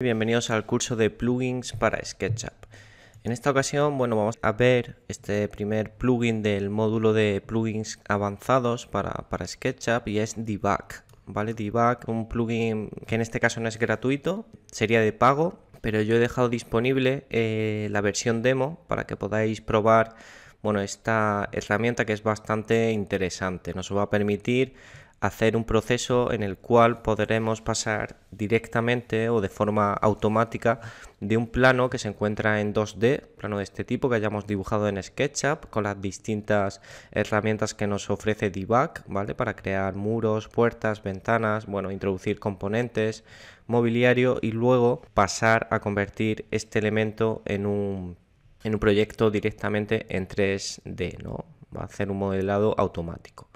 Bienvenidos al curso de plugins para SketchUp. En esta ocasión, bueno, vamos a ver este primer plugin del módulo de plugins avanzados para, SketchUp y es Debug, ¿vale? Debug, un plugin que en este caso no es gratuito, sería de pago, pero yo he dejado disponible eh, la versión demo para que podáis probar, bueno, esta herramienta que es bastante interesante. Nos va a permitir hacer un proceso en el cual podremos pasar directamente o de forma automática de un plano que se encuentra en 2D, plano de este tipo que hayamos dibujado en SketchUp con las distintas herramientas que nos ofrece divac ¿vale? Para crear muros, puertas, ventanas, bueno, introducir componentes, mobiliario y luego pasar a convertir este elemento en un, en un proyecto directamente en 3D, ¿no? Va a hacer un modelado automático.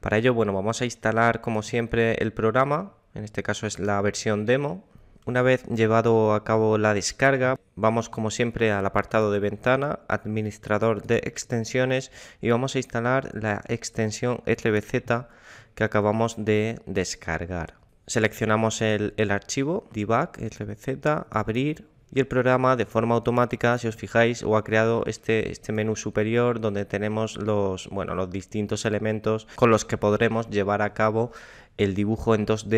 Para ello, bueno, vamos a instalar como siempre el programa, en este caso es la versión demo. Una vez llevado a cabo la descarga, vamos como siempre al apartado de ventana, administrador de extensiones y vamos a instalar la extensión RBZ que acabamos de descargar. Seleccionamos el, archivo debug SBZ, abrir, y el programa de forma automática, si os fijáis, o ha creado este, este menú superior donde tenemos los, bueno, los distintos elementos con los que podremos llevar a cabo el dibujo en 2D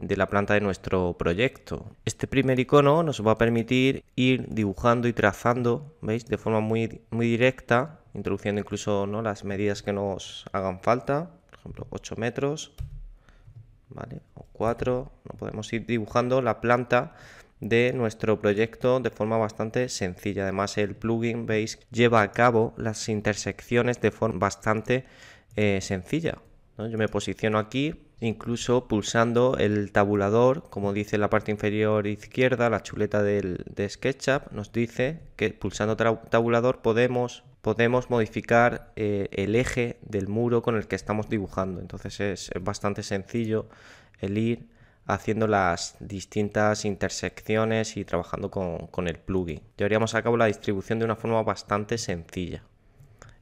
de, la planta de nuestro proyecto. Este primer icono nos va a permitir ir dibujando y trazando, ¿veis? De forma muy, muy directa, introduciendo incluso ¿no? las medidas que nos hagan falta, por ejemplo 8 metros, ¿vale? O 4, no podemos ir dibujando la planta de nuestro proyecto de forma bastante sencilla. Además, el plugin Base lleva a cabo las intersecciones de forma bastante eh, sencilla. Yo me posiciono aquí, incluso pulsando el tabulador, como dice la parte inferior izquierda, la chuleta del, de SketchUp, nos dice que pulsando tabulador podemos podemos modificar eh, el eje del muro con el que estamos dibujando. Entonces es, es bastante sencillo el ir haciendo las distintas intersecciones y trabajando con, el plugin. Llevaríamos a cabo la distribución de una forma bastante sencilla.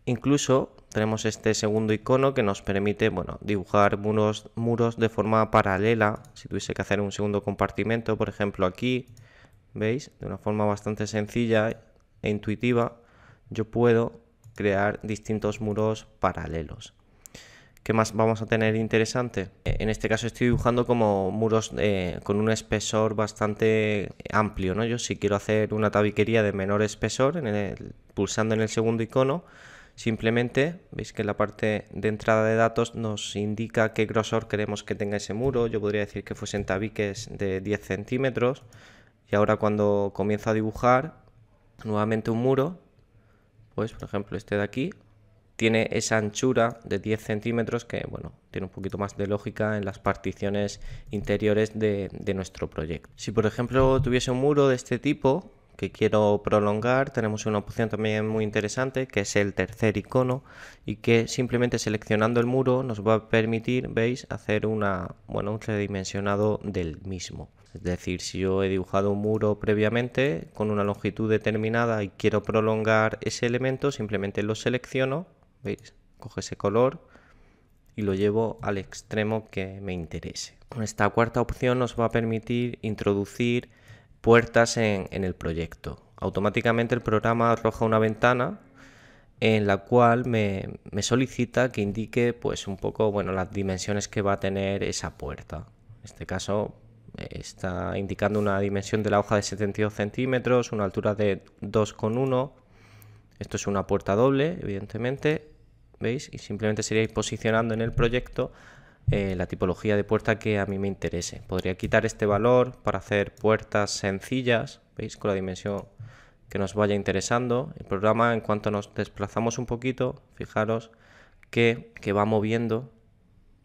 Incluso tenemos este segundo icono que nos permite bueno, dibujar muros, muros de forma paralela. Si tuviese que hacer un segundo compartimento, por ejemplo aquí, ¿veis? De una forma bastante sencilla e intuitiva, yo puedo crear distintos muros paralelos. ¿Qué más vamos a tener interesante? En este caso estoy dibujando como muros eh, con un espesor bastante amplio, ¿no? Yo si quiero hacer una tabiquería de menor espesor, en pulsando en el segundo icono, simplemente veis que la parte de entrada de datos nos indica qué grosor queremos que tenga ese muro. Yo podría decir que fuesen tabiques de 10 centímetros. Y ahora cuando comienzo a dibujar nuevamente un muro, pues por ejemplo este de aquí, tiene esa anchura de 10 centímetros que, bueno, tiene un poquito más de lógica en las particiones interiores de, nuestro proyecto. Si, por ejemplo, tuviese un muro de este tipo, que quiero prolongar, tenemos una opción también muy interesante que es el tercer icono y que simplemente seleccionando el muro nos va a permitir, veis, hacer una, bueno, un redimensionado del mismo. Es decir, si yo he dibujado un muro previamente con una longitud determinada y quiero prolongar ese elemento, simplemente lo selecciono Coge ese color y lo llevo al extremo que me interese. con Esta cuarta opción nos va a permitir introducir puertas en, el proyecto. Automáticamente el programa arroja una ventana en la cual me, solicita que indique pues un poco bueno las dimensiones que va a tener esa puerta. En este caso está indicando una dimensión de la hoja de 72 centímetros, una altura de 2,1. Esto es una puerta doble, evidentemente, ¿veis? Y simplemente sería posicionando en el proyecto eh, la tipología de puerta que a mí me interese. Podría quitar este valor para hacer puertas sencillas, ¿veis? Con la dimensión que nos vaya interesando. El programa, en cuanto nos desplazamos un poquito, fijaros que, que va moviendo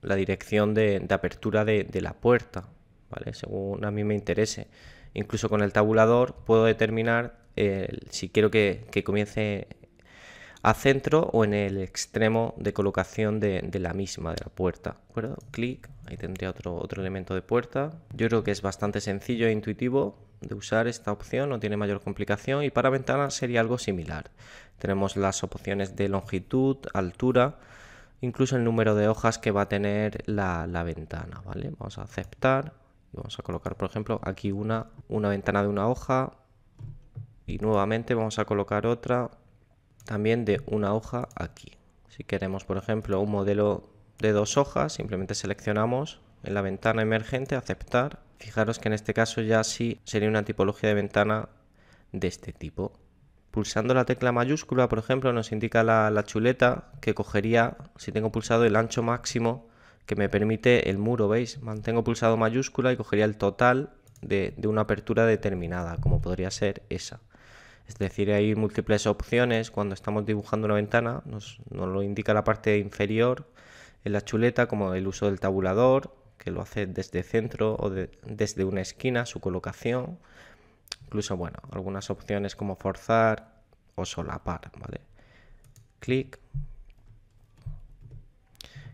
la dirección de, apertura de, la puerta, ¿vale? Según a mí me interese. Incluso con el tabulador puedo determinar si quiero que, que comience a centro o en el extremo de colocación de, la misma, de la puerta. ¿De acuerdo? Clic, ahí tendría otro, otro elemento de puerta. Yo creo que es bastante sencillo e intuitivo de usar esta opción, no tiene mayor complicación y para ventanas sería algo similar. Tenemos las opciones de longitud, altura, incluso el número de hojas que va a tener la, ventana, ¿vale? Vamos a aceptar y vamos a colocar, por ejemplo, aquí una, una ventana de una hoja y nuevamente vamos a colocar otra también de una hoja aquí. Si queremos, por ejemplo, un modelo de dos hojas, simplemente seleccionamos en la ventana emergente, aceptar. Fijaros que en este caso ya sí sería una tipología de ventana de este tipo. Pulsando la tecla mayúscula, por ejemplo, nos indica la, chuleta que cogería, si tengo pulsado el ancho máximo que me permite el muro, ¿veis? Mantengo pulsado mayúscula y cogería el total de una apertura determinada, como podría ser esa. Es decir, hay múltiples opciones cuando estamos dibujando una ventana, nos, lo indica la parte inferior en la chuleta, como el uso del tabulador, que lo hace desde centro o desde una esquina, su colocación, incluso, bueno, algunas opciones como forzar o solapar, ¿vale? Clic.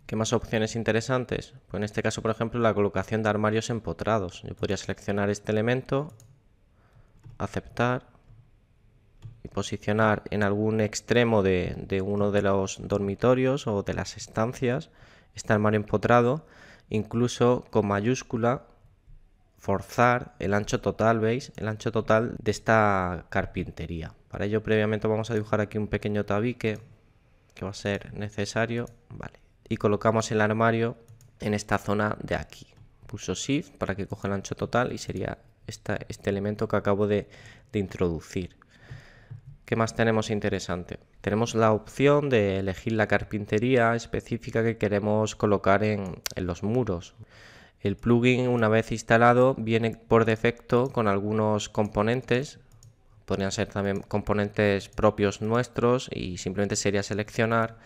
¿Qué más opciones interesantes? Pues en este caso, por ejemplo, la colocación de armarios empotrados. Yo podría seleccionar este elemento, aceptar, posicionar en algún extremo de, uno de los dormitorios o de las estancias este armario empotrado, incluso con mayúscula forzar el ancho total, ¿veis? El ancho total de esta carpintería. Para ello previamente vamos a dibujar aquí un pequeño tabique que va a ser necesario, vale. Y colocamos el armario en esta zona de aquí. Pulso Shift para que coja el ancho total y sería este elemento que acabo de, de introducir. ¿Qué más tenemos interesante? Tenemos la opción de elegir la carpintería específica que queremos colocar en, en los muros. El plugin una vez instalado viene por defecto con algunos componentes, podrían ser también componentes propios nuestros y simplemente sería seleccionar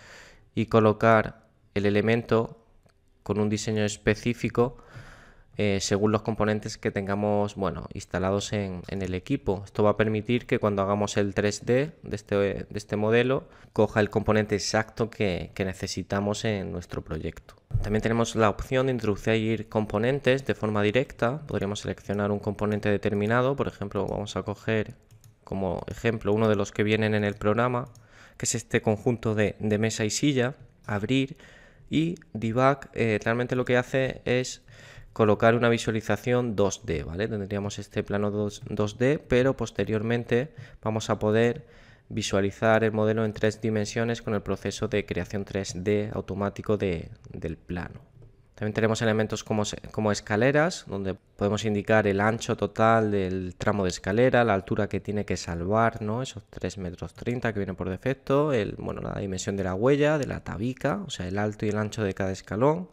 y colocar el elemento con un diseño específico eh, según los componentes que tengamos bueno, instalados en, el equipo. Esto va a permitir que cuando hagamos el 3D de este, de este modelo, coja el componente exacto que, necesitamos en nuestro proyecto. También tenemos la opción de introducir componentes de forma directa. Podríamos seleccionar un componente determinado, por ejemplo, vamos a coger como ejemplo uno de los que vienen en el programa, que es este conjunto de, mesa y silla, abrir y debug eh, realmente lo que hace es colocar una visualización 2D, ¿vale? Tendríamos este plano 2, d pero posteriormente vamos a poder visualizar el modelo en tres dimensiones con el proceso de creación 3D automático de, del plano. También tenemos elementos como, escaleras, donde podemos indicar el ancho total del tramo de escalera, la altura que tiene que salvar, ¿no? esos tres metros 30 que viene por defecto, el, bueno, la dimensión de la huella, de la tabica, o sea, el alto y el ancho de cada escalón,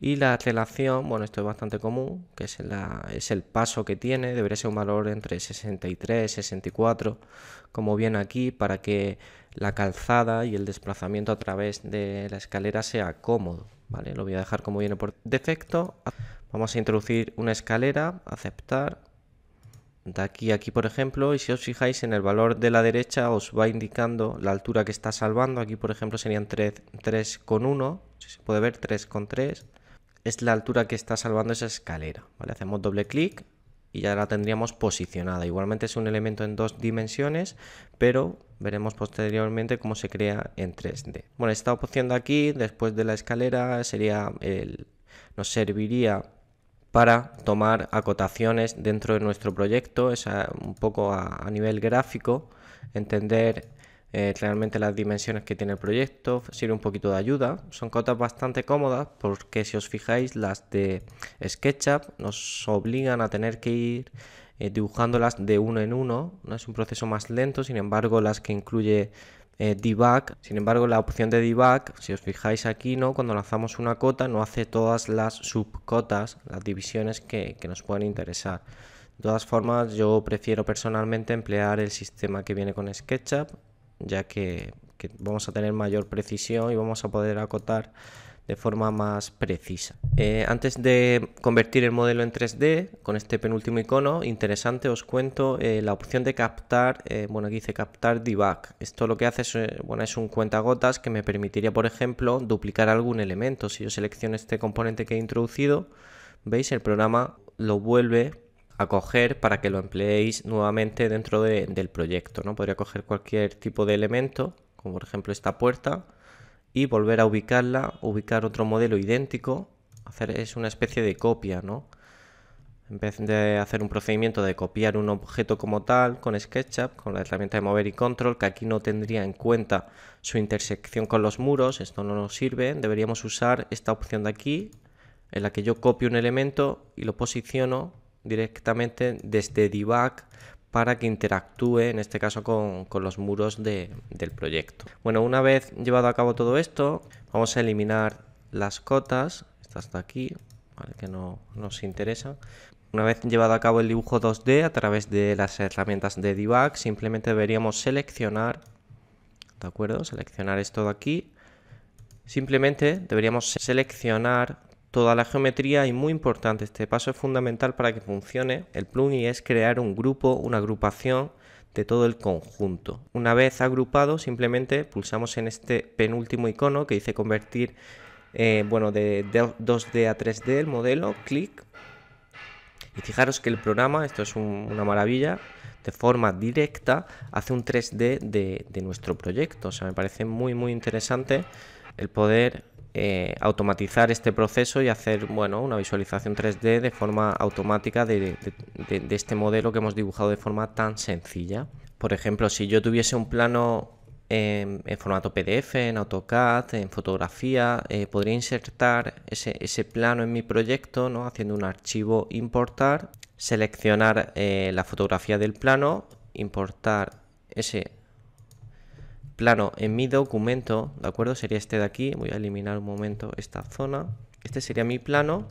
y la relación, bueno, esto es bastante común, que es, la, es el paso que tiene, debería ser un valor entre 63, 64, como viene aquí, para que la calzada y el desplazamiento a través de la escalera sea cómodo, ¿vale? Lo voy a dejar como viene por defecto. Vamos a introducir una escalera, aceptar, de aquí a aquí por ejemplo y si os fijáis en el valor de la derecha os va indicando la altura que está salvando aquí por ejemplo serían 3,1 si se puede ver 3,3 es la altura que está salvando esa escalera. ¿vale? Hacemos doble clic y ya la tendríamos posicionada. Igualmente es un elemento en dos dimensiones, pero veremos posteriormente cómo se crea en 3D. Bueno, esta opción de aquí, después de la escalera, sería nos serviría para tomar acotaciones dentro de nuestro proyecto, es un poco a nivel gráfico, entender eh, realmente las dimensiones que tiene el proyecto, sirve un poquito de ayuda. Son cotas bastante cómodas porque si os fijáis las de SketchUp nos obligan a tener que ir eh, dibujándolas de uno en uno. ¿no? Es un proceso más lento, sin embargo las que incluye eh, debug. Sin embargo, la opción de debug, si os fijáis aquí, ¿no? cuando lanzamos una cota, no hace todas las subcotas, las divisiones que, que, nos pueden interesar. De todas formas, yo prefiero personalmente emplear el sistema que viene con SketchUp, ya que, vamos a tener mayor precisión y vamos a poder acotar de forma más precisa. Eh, antes de convertir el modelo en 3D, con este penúltimo icono interesante os cuento eh, la opción de captar, eh, bueno aquí dice captar debug. Esto lo que hace es, bueno, es un cuentagotas que me permitiría por ejemplo duplicar algún elemento. Si yo selecciono este componente que he introducido, veis el programa lo vuelve a coger para que lo empleéis nuevamente dentro del proyecto. ¿no? Podría coger cualquier tipo de elemento, como por ejemplo esta puerta, y volver a ubicarla, ubicar otro modelo idéntico, hacer es una especie de copia, ¿no? En vez de hacer un procedimiento de copiar un objeto como tal con SketchUp, con la herramienta de mover y control, que aquí no tendría en cuenta su intersección con los muros, esto no nos sirve, deberíamos usar esta opción de aquí, en la que yo copio un elemento y lo posiciono directamente desde Debug para que interactúe, en este caso, con, los muros de, del proyecto. Bueno, una vez llevado a cabo todo esto, vamos a eliminar las cotas, estas hasta aquí, que no nos interesa. Una vez llevado a cabo el dibujo 2D a través de las herramientas de Debug, simplemente deberíamos seleccionar, ¿de acuerdo? Seleccionar esto de aquí. Simplemente deberíamos seleccionar toda la geometría y muy importante, este paso es fundamental para que funcione el plugin es crear un grupo, una agrupación de todo el conjunto. Una vez agrupado simplemente pulsamos en este penúltimo icono que dice convertir eh, bueno, de 2D a 3D el modelo, clic y fijaros que el programa, esto es una maravilla, de forma directa hace un 3D de, de nuestro proyecto. O sea, me parece muy, muy interesante el poder eh, automatizar este proceso y hacer bueno, una visualización 3D de forma automática de, este modelo que hemos dibujado de forma tan sencilla. Por ejemplo, si yo tuviese un plano en, formato PDF, en AutoCAD, en fotografía, eh, podría insertar ese, plano en mi proyecto, ¿no? haciendo un archivo importar, seleccionar eh, la fotografía del plano, importar ese plano en mi documento, ¿de acuerdo? Sería este de aquí, voy a eliminar un momento esta zona, este sería mi plano,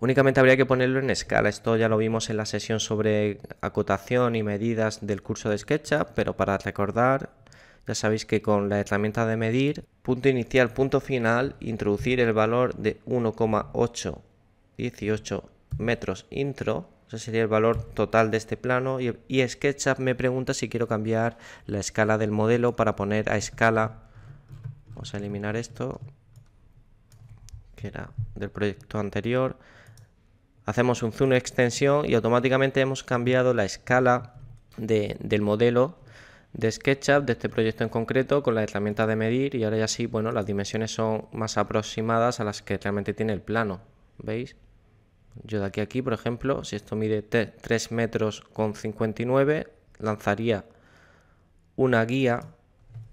únicamente habría que ponerlo en escala, esto ya lo vimos en la sesión sobre acotación y medidas del curso de SketchUp, pero para recordar, ya sabéis que con la herramienta de medir, punto inicial, punto final, introducir el valor de 1,818 metros intro, ese sería el valor total de este plano. Y, SketchUp me pregunta si quiero cambiar la escala del modelo para poner a escala. Vamos a eliminar esto, que era del proyecto anterior. Hacemos un zoom extensión y automáticamente hemos cambiado la escala del modelo de SketchUp, de este proyecto en concreto, con la herramienta de medir y ahora ya sí, bueno, las dimensiones son más aproximadas a las que realmente tiene el plano, ¿veis? Yo de aquí aquí, por ejemplo, si esto mide 3 metros con 59, lanzaría una guía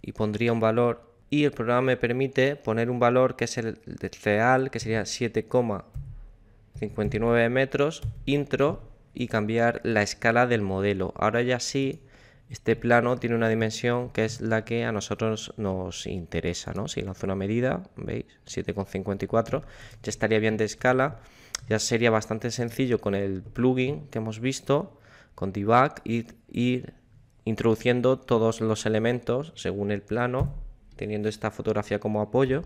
y pondría un valor y el programa me permite poner un valor que es el real, que sería 7,59 metros, intro y cambiar la escala del modelo. Ahora ya sí, este plano tiene una dimensión que es la que a nosotros nos interesa, ¿no? Si lanzo una medida, ¿veis? 7,54, ya estaría bien de escala ya sería bastante sencillo con el plugin que hemos visto, con debug, ir, ir introduciendo todos los elementos según el plano, teniendo esta fotografía como apoyo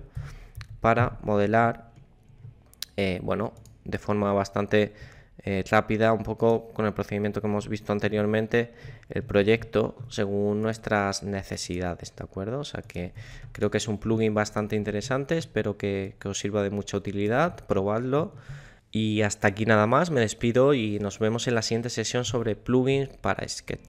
para modelar, eh, bueno, de forma bastante eh, rápida, un poco con el procedimiento que hemos visto anteriormente, el proyecto según nuestras necesidades, ¿de acuerdo? O sea que creo que es un plugin bastante interesante, espero que, que os sirva de mucha utilidad, probadlo. Y hasta aquí nada más, me despido y nos vemos en la siguiente sesión sobre plugins para Sketch.